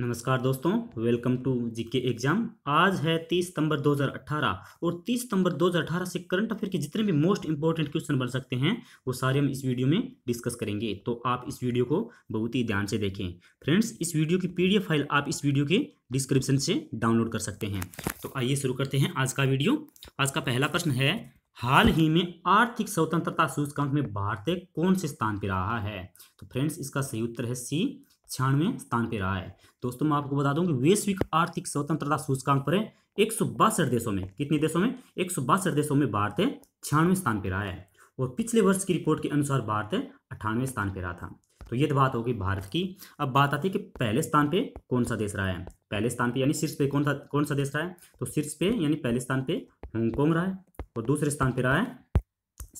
नमस्कार दोस्तों welcome to GK exam आज है 30 सितंबर 2018 और 30 सितंबर 2018 से करंट अफेयर के जितने भी मोस्ट इंपॉर्टेंट क्वेश्चन बन सकते हैं वो सारे हम इस वीडियो में डिस्कस करेंगे तो आप इस वीडियो को बहुत ही ध्यान से देखें फ्रेंड्स इस वीडियो की पीडीएफ फाइल आप इस वीडियो के डिस्क्रिप्शन से डाउनलोड कर सकते हैं तो आइए शुरू करते हैं आज का वीडियो आज का पहला प्रश्न है हाल ही में आर्थिक स्वतंत्रता सूचकांक में भारत कौन से स्थान पर रहा है तो फ्रेंड्स इसका सही उत्तर है सी छियानवे स्थान पर रहा है दोस्तों मैं आपको बता दूं कि वैश्विक आर्थिक स्वतंत्रता सूचकांक पर सौ एक देशों में कितने देशों में एक देशों में भारत छियानवे स्थान पर रहा है और पिछले वर्ष की रिपोर्ट के अनुसार भारत अठानवे स्थान पर रहा था तो ये तो बात होगी भारत की अब बात आती है कि पहले स्थान पे कौन सा देश रहा है पहले स्थान पे यानी शीर्ष पे कौन सा कौन सा देश रहा है तो शीर्ष पे यानी पहले स्थान पे हांगकांग रहा है और दूसरे स्थान पे रहा है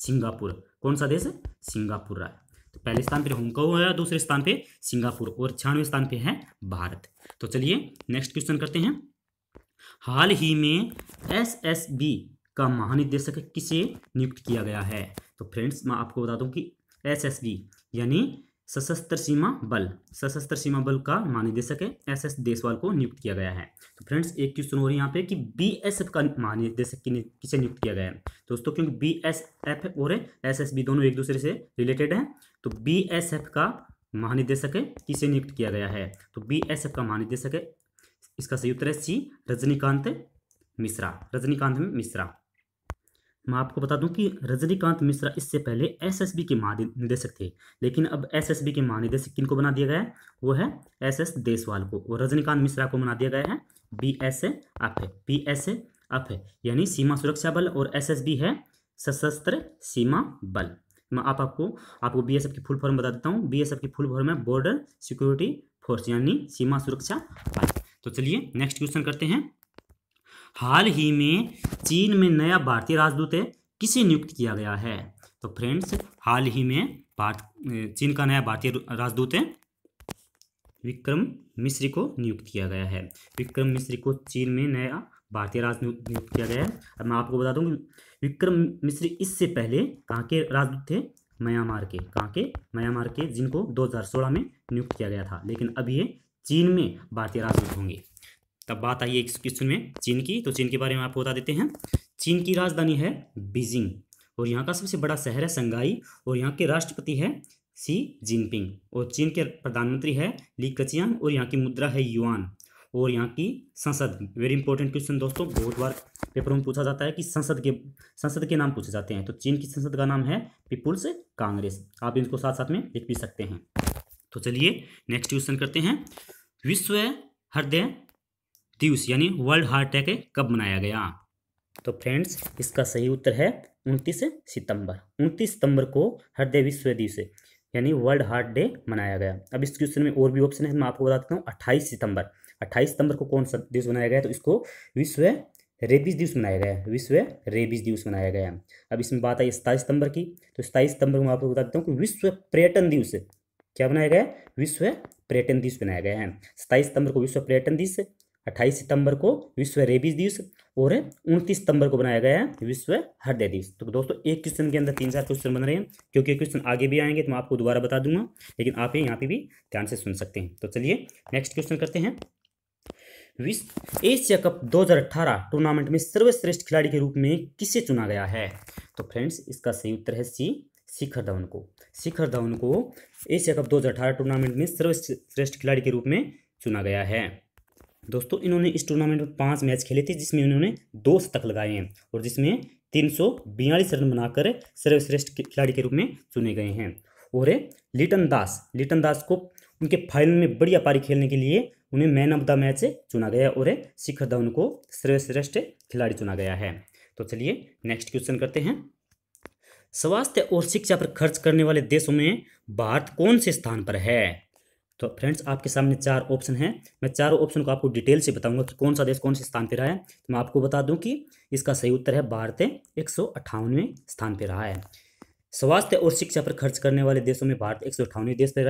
सिंगापुर कौन सा देश है सिंगापुर रहा है तो पहले स्थान पर हांगकॉन्ग है दूसरे स्थान पर सिंगापुर और छियानवे स्थान पर है भारत तो चलिए नेक्स्ट क्वेश्चन करते हैं हाल ही में बी का महानिदेशक किसे नियुक्त किया गया है तो फ्रेंड्स मैं आपको बता दूं कि एसएसबी यानी सशस्त्र सीमा बल सशस्त्र सीमा बल का महानिदेशक है एस एस देसवाल को नियुक्त किया गया है तो फ्रेंड्स एक क्वेश्चन हो रही है यहाँ पे कि बी एस एफ का महानिदेशक किसे नियुक्त किया गया है तो दोस्तों क्योंकि बी एस एफ और एस एस बी दोनों एक दूसरे से रिलेटेड हैं तो बी एस एफ का महानिदेशक है किसे नियुक्त किया गया है तो बी एस एफ का महानिदेशक है इसका सही उत्तर है सी रजनीकांत मिश्रा रजनीकांत मिश्रा मैं आपको बता दूं कि रजनीकांत मिश्रा इससे पहले एसएसबी के महानिदेशक थे लेकिन अब एसएसबी के महानिदेशक किन को बना दिया गया है वो है एस एस देसवाल को और रजनीकांत मिश्रा को बना दिया गया है बी एस एफ है बी एस एफ है यानी सीमा सुरक्षा बल और एसएसबी है सशस्त्र सीमा बल मैं आप आपको आपको एफ की फुल फॉर्म बता देता हूँ एफ की फुल फॉर्म है बॉर्डर सिक्योरिटी फोर्स यानी सीमा सुरक्षा बल तो चलिए नेक्स्ट क्वेश्चन करते हैं हाल ही में चीन में नया भारतीय राजदूत है किसे नियुक्त किया गया है तो फ्रेंड्स हाल ही में भारत चीन का नया भारतीय राजदूत है विक्रम मिश्री को नियुक्त किया गया है विक्रम मिश्री को चीन में नया भारतीय राजदूत नियुक्त किया गया है अब मैं आपको बता दूं विक्रम मिश्री इससे पहले कहाँ के राजदूत थे म्यांमार के कहाँ के म्यांमार के जिनको 2016 में नियुक्त किया गया था लेकिन अब ये चीन में भारतीय राजदूत होंगे तब बात आई है इस क्वेश्चन में चीन की तो चीन के बारे में आपको बता देते हैं चीन की राजधानी है बीजिंग और यहाँ का सबसे बड़ा शहर है संघाई और यहाँ के राष्ट्रपति है सी जिनपिंग और चीन के प्रधानमंत्री है ली कचियान और यहाँ की मुद्रा है युआन और यहाँ की संसद वेरी इंपॉर्टेंट क्वेश्चन दोस्तों बहुत बार पेपरों में पूछा जाता है कि संसद के संसद के नाम पूछे जाते हैं तो चीन की संसद का नाम है पीपुल्स कांग्रेस आप इनको साथ साथ में लिख भी सकते हैं तो चलिए नेक्स्ट क्वेश्चन करते हैं विश्व हृदय दिवस यानी वर्ल्ड हार्ट डे कब मनाया गया तो फ्रेंड्स इसका सही उत्तर है उनतीस सितंबर उनतीस सितंबर को हृदय विश्व दिवस यानी वर्ल्ड हार्ट डे मनाया गया अब इस क्वेश्चन में और भी ऑप्शन है मैं आपको बता देता हूँ अट्ठाईस सितंबर अट्ठाईस सितंबर को कौन सा दिवस मनाया गया तो इसको विश्व रेबीज दिवस मनाया गया है विश्व रेबीज दिवस मनाया गया है अब इसमें बात आई सताईस सितंबर की तो सताईस सितंबर को मैं आपको बता देता हूँ कि विश्व पर्यटन दिवस क्या बनाया गया है विश्व पर्यटन दिवस बनाया गया है सताईस सितंबर को विश्व पर्यटन दिवस अट्ठाईस सितंबर को विश्व रेबीज दिवस और उनतीस सितंबर को बनाया गया है विश्व हृदय दिवस तो दोस्तों एक क्वेश्चन के अंदर तीन चार क्वेश्चन बन रहे हैं क्योंकि क्वेश्चन आगे भी आएंगे तो मैं आपको दोबारा बता दूंगा लेकिन आप यहाँ पे भी ध्यान से सुन सकते हैं तो चलिए नेक्स्ट क्वेश्चन करते हैं विश्व एशिया कप दो टूर्नामेंट में सर्वश्रेष्ठ खिलाड़ी के रूप में किसे चुना गया है तो फ्रेंड्स इसका सही उत्तर है सी शिखर धवन को शिखर धवन को एशिया कप दो टूर्नामेंट में सर्वश्रेष्ठ खिलाड़ी के रूप में चुना गया है दोस्तों इन्होंने इस टूर्नामेंट में पांच मैच खेले थे जिसमें इन्होंने दो शतक लगाए हैं और जिसमें तीन रन बनाकर सर्वश्रेष्ठ खिलाड़ी के रूप में चुने गए हैं और लिटन दास लिटन दास को उनके फाइनल में बड़ी पारी खेलने के लिए उन्हें मैन ऑफ द मैच चुना गया और शिखर धवन को सर्वश्रेष्ठ खिलाड़ी चुना गया है तो चलिए नेक्स्ट क्वेश्चन करते हैं स्वास्थ्य और शिक्षा पर खर्च करने वाले देशों में भारत कौन से स्थान पर है तो फ्रेंड्स आपके सामने चार ऑप्शन हैं मैं चारों ऑप्शन को आपको डिटेल से बताऊंगा कि कौन सा देश कौन से स्थान पर रहा है तो मैं आपको बता दूं कि इसका सही उत्तर है भारत एक स्थान पर रहा है स्वास्थ्य और शिक्षा पर खर्च करने वाले देशों में भारत एक देश पर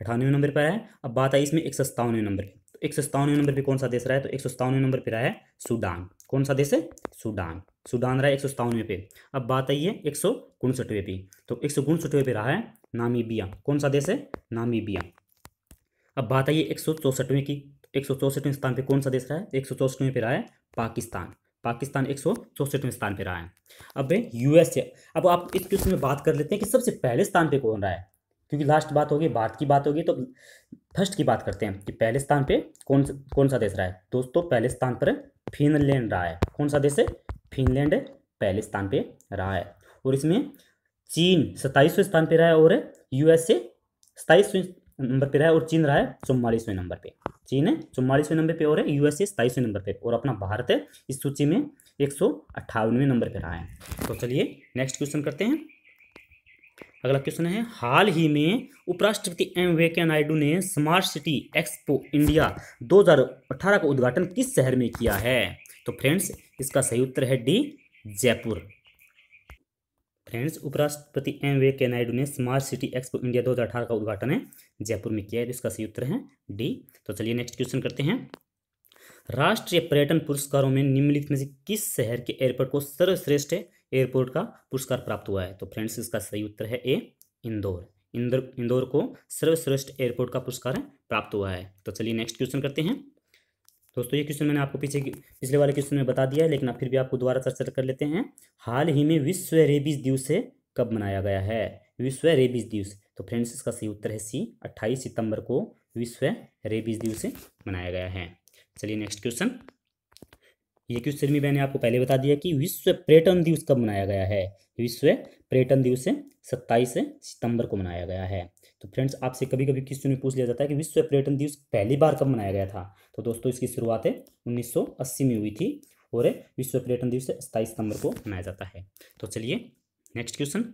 अठानवे नंबर पर है अब बात आई इसमें एक नंबर पर तो एक नंबर पर कौन सा देश रहा है तो एक नंबर पर रहा है सूडान कौन सा देश है सूडान सूडान रहा है एक सौ सतानवे पे अब बात आई है एक सौ उनसठवे पे तो एक सौ उनसठवें पे रहा है नामीबिया कौन सा देश है नामीबिया अब बात आई एक सौ चौसठवें की एक सौ चौसठवें स्थान पर कौन सा देश रहा है एक सौ चौसठवें पर रहा है पाकिस्तान पाकिस्तान एक सौ चौसठवें स्थान पर रहा है अब यूएसए अब आप इस क्वेश्चन में बात कर लेते हैं कि सबसे पहले स्थान पर कौन रहा है क्योंकि लास्ट बात होगी भारत की बात होगी तो फर्स्ट की बात करते हैं कि पहले स्थान पर कौन सा कौन सा देश रहा है दोस्तों पहले स्थान पर फिनलैंड रहा है कौन सा देश है फिनलैंड पहले स्थान पर रहा है और इसमें चीन सत्ताईसवें स्थान पर रहा है और यूएसए सताईसवें नंबर पे रहा है और चीन रहा है चौवालीसवें नंबर पे चीन है चौवालीसवें नंबर पे और है यूएसए सताईसवें नंबर पे और अपना भारत है इस सूची में एक सौ अट्ठावनवे नंबर पे रहा है तो चलिए नेक्स्ट क्वेश्चन करते हैं अगला क्वेश्चन है हाल ही में उपराष्ट्रपति एम वेंकैया नायडू ने स्मार्ट सिटी एक्सपो इंडिया 2018 का उद्घाटन किस शहर में किया है तो फ्रेंड्स इसका सही उत्तर है डी जयपुर फ्रेंड्स उपराष्ट्रपति एम वेंकैया नायडू ने स्मार्ट सिटी एक्सपो इंडिया 2018 का उद्घाटन है जयपुर में किया है इसका सही उत्तर है डी तो चलिए नेक्स्ट क्वेश्चन करते हैं राष्ट्रीय पर्यटन पुरस्कारों में निम्नलिखित में से किस शहर के एयरपोर्ट को सर्वश्रेष्ठ एयरपोर्ट का पुरस्कार प्राप्त हुआ है तो फ्रेंड्स इसका सही उत्तर है ए इंदौर इंदौर इंदौर को सर्वश्रेष्ठ एयरपोर्ट का पुरस्कार प्राप्त हुआ है तो चलिए नेक्स्ट क्वेश्चन करते हैं दोस्तों ये क्वेश्चन मैंने आपको पीछे पिछले वाले क्वेश्चन में बता दिया है लेकिन आप फिर भी आपको दोबारा चर्चा कर लेते हैं हाल ही में विश्व रेबीज दिवस कब मनाया गया है विश्व रेबीज दिवस तो फ्रेंड्स इसका सही उत्तर है सी अट्ठाईस सितंबर को विश्व रेबीज दिवस मनाया गया है चलिए नेक्स्ट क्वेश्चन ये क्यों शर्मी मैंने आपको पहले बता दिया कि विश्व पर्यटन दिवस कब मनाया गया है विश्व पर्यटन दिवस सत्ताईस सितंबर को मनाया गया है तो फ्रेंड्स आपसे कभी कभी क्वेश्चन में पूछ लिया जाता है कि विश्व पर्यटन दिवस पहली बार कब मनाया गया था तो दोस्तों इसकी शुरुआत है 1980 में हुई थी और विश्व पर्यटन दिवस सत्ताईस सितंबर को मनाया जाता है तो चलिए नेक्स्ट क्वेश्चन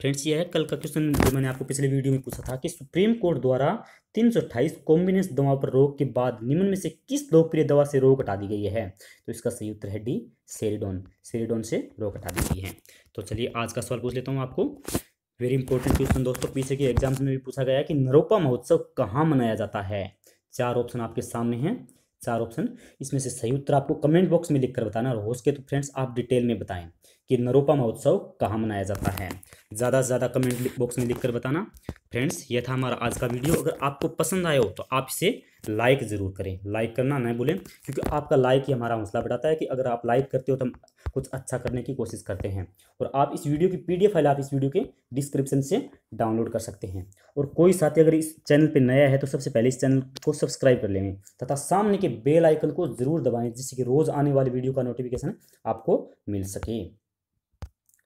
फ्रेंड्स ये है कल का क्वेश्चन जो मैंने आपको पिछले वीडियो में पूछा था कि सुप्रीम कोर्ट द्वारा तीन सौ अट्ठाईस कॉम्बिनेशन दवा पर रोक के बाद निम्न में से किस लोकप्रिय दवा से रोक हटा दी गई है तो इसका सही उत्तर है डी सेरिडोन सेरिडोन से रोक हटा दी गई है तो चलिए आज का सवाल पूछ लेता हूँ आपको वेरी इंपॉर्टेंट क्वेश्चन दोस्तों पीछे के एग्जाम्स में भी पूछा गया है कि नरोपा महोत्सव कहाँ मनाया जाता है चार ऑप्शन आपके सामने हैं चार ऑप्शन इसमें से सही उत्तर आपको कमेंट बॉक्स में लिखकर बताना और हो सके तो फ्रेंड्स आप डिटेल में बताएं कि नरोपा महोत्सव कहाँ मनाया जाता है ज़्यादा से ज़्यादा कमेंट बॉक्स में लिखकर बताना फ्रेंड्स यह था हमारा आज का वीडियो अगर आपको पसंद आया हो तो आप इसे लाइक ज़रूर करें लाइक करना ना भूलें क्योंकि आपका लाइक ही हमारा हौसला बढ़ाता है कि अगर आप लाइक करते हो तो हम कुछ अच्छा करने की कोशिश करते हैं और आप इस वीडियो की पीडीएफ फाइल आप इस वीडियो के डिस्क्रिप्शन से डाउनलोड कर सकते हैं और कोई साथी अगर इस चैनल पर नया है तो सबसे पहले इस चैनल को सब्सक्राइब कर लेंगे तथा सामने के बेल आइकन को ज़रूर दबाएँ जिससे कि रोज़ आने वाली वीडियो का नोटिफिकेशन आपको मिल सके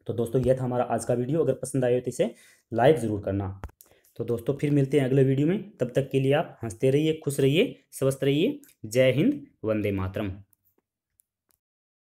तो दोस्तों यह था हमारा आज का वीडियो अगर पसंद आए तो इसे लाइक ज़रूर करना तो दोस्तों फिर मिलते हैं अगले वीडियो में तब तक के लिए आप हंसते रहिए खुश रहिए स्वस्थ रहिए जय हिंद वंदे मातरम